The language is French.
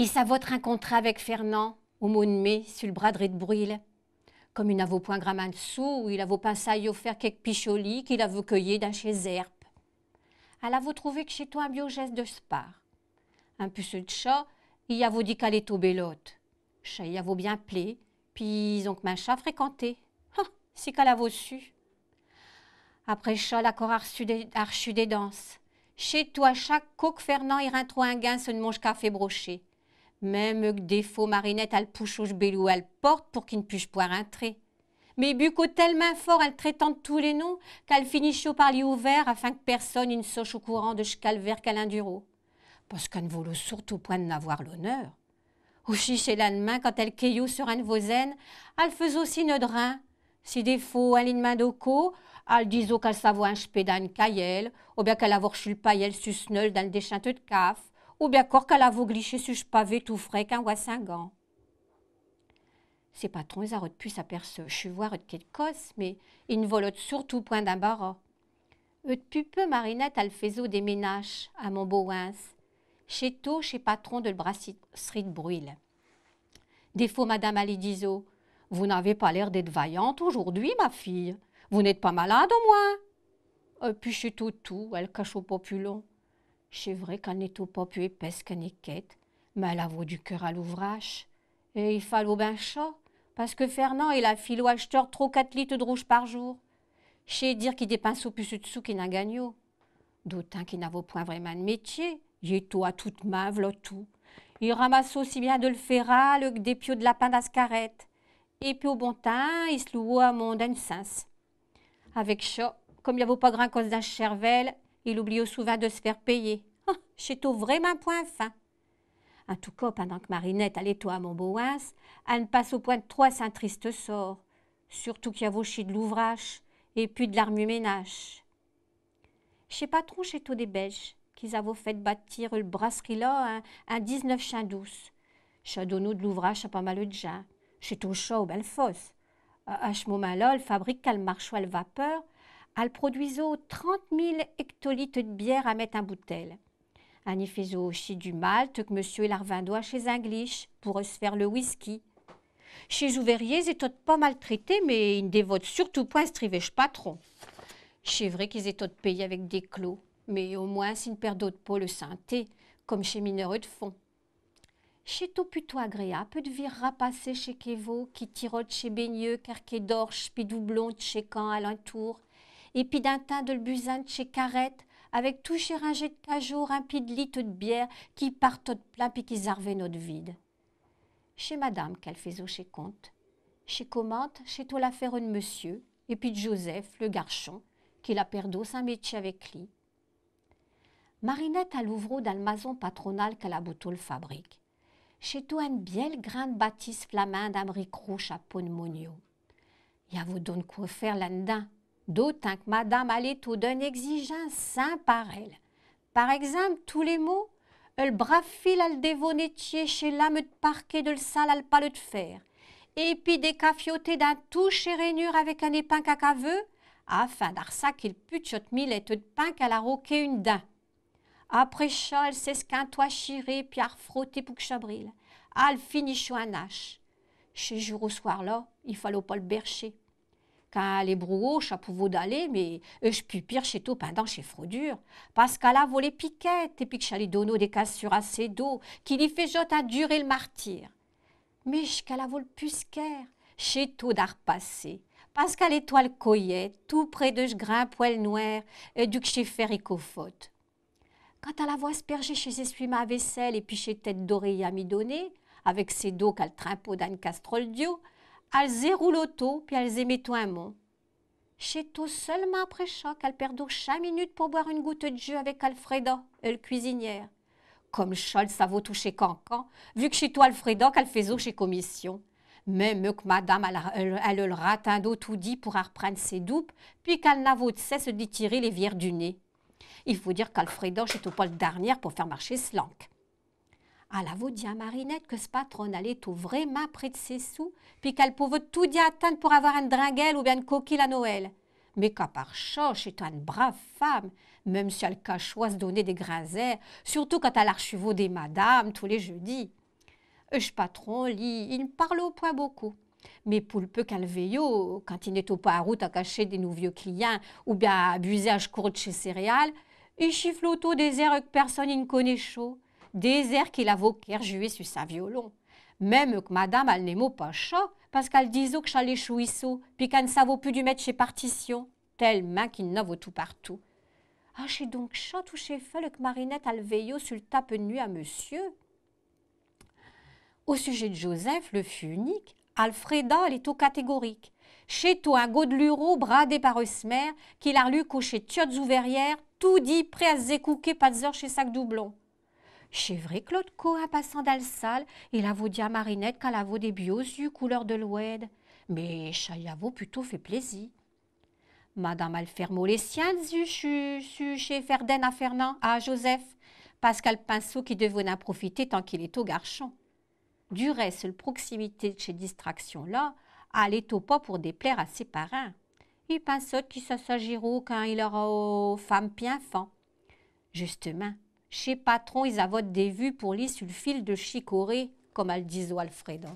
Il votre un contrat avec Fernand, au mois de mai, sur le bras de Bruil. Comme il n'a vos point de sous, il a vos y offert quelques picholis qu'il a vos cueillir d'un chez Herpe. Elle ah vous trouvé que chez toi un biogeste de spar. Un puce de chat, il a vous dit qu'elle est au belote. Chat, il a vous bien plé, puis donc ma chat fréquenté. Ah, c'est qu'elle a vos su. Après chat, la a reçu des, danses. Chez toi, chaque coq, Fernand ira un gain se ne mange café broché. Même que des faux marinettes al pouchouche belou elle porte pour qu'il ne puisse poire rentrer. Mais buco tellement fort elle traitant tous les noms qu'elle finit chaud par lui ouvert afin que personne ne sache au courant de ce vert qu'elle Parce qu'elle ne vaut surtout point de n'avoir l'honneur. Au chez de main, quand elle caillou sur un aînes, elle faisait aussi nos drain Si des faux elles, une main d'oco, elle disait qu'elle savait un chpé d'un caillel, ou bien qu'elle avait reçu le paillel susneul dans le déchanteux de caf ou bien encore qu'elle a vous glissé sur ce pavé tout frais qu'un gant ?» Ses patrons, ils ont pu s'apercevoir voir de quelque chose, mais ils ne volent surtout point d'un barreau. Depuis peu, Marinette, elle fait des ménages à Montbouins, chez tout, chez patron de la brasserie de Bruil. Défaut, madame Alidizo, vous n'avez pas l'air d'être vaillante aujourd'hui, ma fille. Vous n'êtes pas malade au moins. Et puis chez tout, tout, elle cache au populon vrai qu'elle n'est pas plus épaisse qu'un équette, mais elle avoue du cœur à l'ouvrage. Et il au bien chaud, parce que Fernand, et la filé acheteur trop quatre litres de rouge par jour. Chez dire qu'il dépense au plus sous qu'il n'a gagné. D'autant qu'il n'avait point vraiment de métier. Il est tout à toute mave, tout. Il ramasse aussi bien de le ferral que des pieux de lapin d'ascarette. Et puis au bon temps, il se loue à mon sens. Avec chaud, comme il n'y pas grand cause d'un chervelle, il oubliait souvent de se faire payer. Ah, chez J'ai vraiment point fin. En tout cas, pendant que Marinette allait à Montbohens, elle passe au point de trois saint triste sort, surtout qu'il y a de l'ouvrage et puis de l'armure ménage. Chez patron pas chez tous des Belges qu'ils avaient fait bâtir le brasserie là, un, hein, dix 19 chien douce. de l'ouvrage à pas mal de gens. Chez tout chaud, belle fosse. À, ce moment-là, fabrique qu'elle marche à vapeur, al produiso 30 000 hectolitres de bière à mettre en bouteille. Un effeso aussi du malte que monsieur Larvin doit chez Inglish pour se faire le whisky. Chez ouvriers, ils étaient pas maltraités, mais ils ne dévotent surtout pas strivèche patron. C'est vrai qu'ils étaient payés avec des clous, mais au moins s'ils ne perdent pas peau le synthé, comme chez Mineureux de Fond. Chez tout plutôt agréable, peu de vire passer chez Kevo, qui tirote chez Beigneux, Carquet d'Orche, puis doublon chez Caen alentour, et puis d'un teint de de chez Carette, avec tout un jet de cajou, un pied de litre de bière qui part de plein puis qui zarvait notre vide. Chez madame qu'elle au chez Comte, chez Comante, chez tout l'affaire de monsieur, et puis de Joseph, le garçon, qui la perdu saint métier avec lui. Marinette à l'ouvreau d'un patronal qu'elle la bouteau fabrique. Chez tout un biel grain de bâtisse flamand d'amérique rouge à y a vous donne quoi faire là-dedans d'autant que madame allait tout d'un exigeant par elle. Par exemple, tous les mots, Elle brafile, fil al chez l'âme de parquet de le à al de fer, et puis des d'un touche et rainure avec un épin cacaveux, afin d'arsa qu'il chotte millette de pain qu'elle a roqué une d'un. Après ça, elle toit chiré, puis a frotté pour que chabril. Elle finit chou un hache. Chez jour au soir là, il fallait pas le bercher. Qu'à les à chapeau d'aller, mais je pire chez tout pendant chez fraudure, Parce qu'elle a volé piquette et puis que donner des cassures à ses dos, qui lui fait jotte à durer le martyr. Mais qu'elle a volé pusquère, chez tout d'arpassé. Parce qu'à l'étoile coyait, tout près de grain poil noir, et du que chez Ferricofote. Quand à la voix asperger chez ses ma vaisselle et puis chez tête d'oreille à mi avec ses dos qu'elle trimpeau castrol Castroldio, elles roule puis elles tout un mot. Chez tout seulement après choc, elle perd chaque minute pour boire une goutte de jus avec Alfreda, elle cuisinière. Comme chole ça vaut toucher cancan, vu que chez toi, Alfredo, qu'elle fait eau chez commission. Même que madame, elle, elle, le un d'eau tout dit pour reprendre ses doupes, puis qu'elle n'a de cesse d'y tirer les vières du nez. Il faut dire qu'Alfredo, tout pas le dernière pour faire marcher Slank. Ah, vous dit à Marinette que ce patron allait vrai vraiment près de ses sous, puis qu'elle pouvait tout dire attendre pour avoir une dringuelle ou bien une coquille à Noël. Mais qu'à part c'est une brave femme, même si elle se donner des grins surtout quand elle archivo des madames tous les jeudis. Je patron, lui, il ne parle au point beaucoup. Mais pour le peu qu'elle veille, quand il n'est au pas à route à cacher des nouveaux clients ou bien à abuser à de chez céréales, il chiffle autour des airs que personne ne connaît chaud. Des qu'il qu'il quer jouer sur sa violon. Même que madame, elle n'aimait pas ça, parce qu'elle disait que j'allais chouisseau, puis qu'elle ne savait plus du mettre chez partition, main qu'il vaut tout partout. Ah, j'ai donc chat touché feu, que Marinette elle veillait sur le tape nu à monsieur. Au sujet de Joseph, le fut unique, Alfreda, elle est au catégorique. Chez toi, un godeluro bradé par Eusmer, qui l'a lu couché tiottes ouverrières, tout dit prêt à écouquer, pas de heures chez sac doublon. Chez vrai, Claude Co, à passant d'alsal, il a dit Marinette qu'elle a des beaux yeux couleur de l'oued. Mais ça plutôt fait plaisir. Madame Alfermo, les siens chez Ferdinand à Fernand, à Joseph, Pascal Pinceau qui devait en profiter tant qu'il est au garçon. Du reste, la proximité de ces distractions-là allait au pas pour déplaire à ses parrains. Il qui qu'il s'agira quand il aura aux femmes bien Justement, chez patron, ils avotent des vues pour les fil de chicorée, comme al disait Alfredo.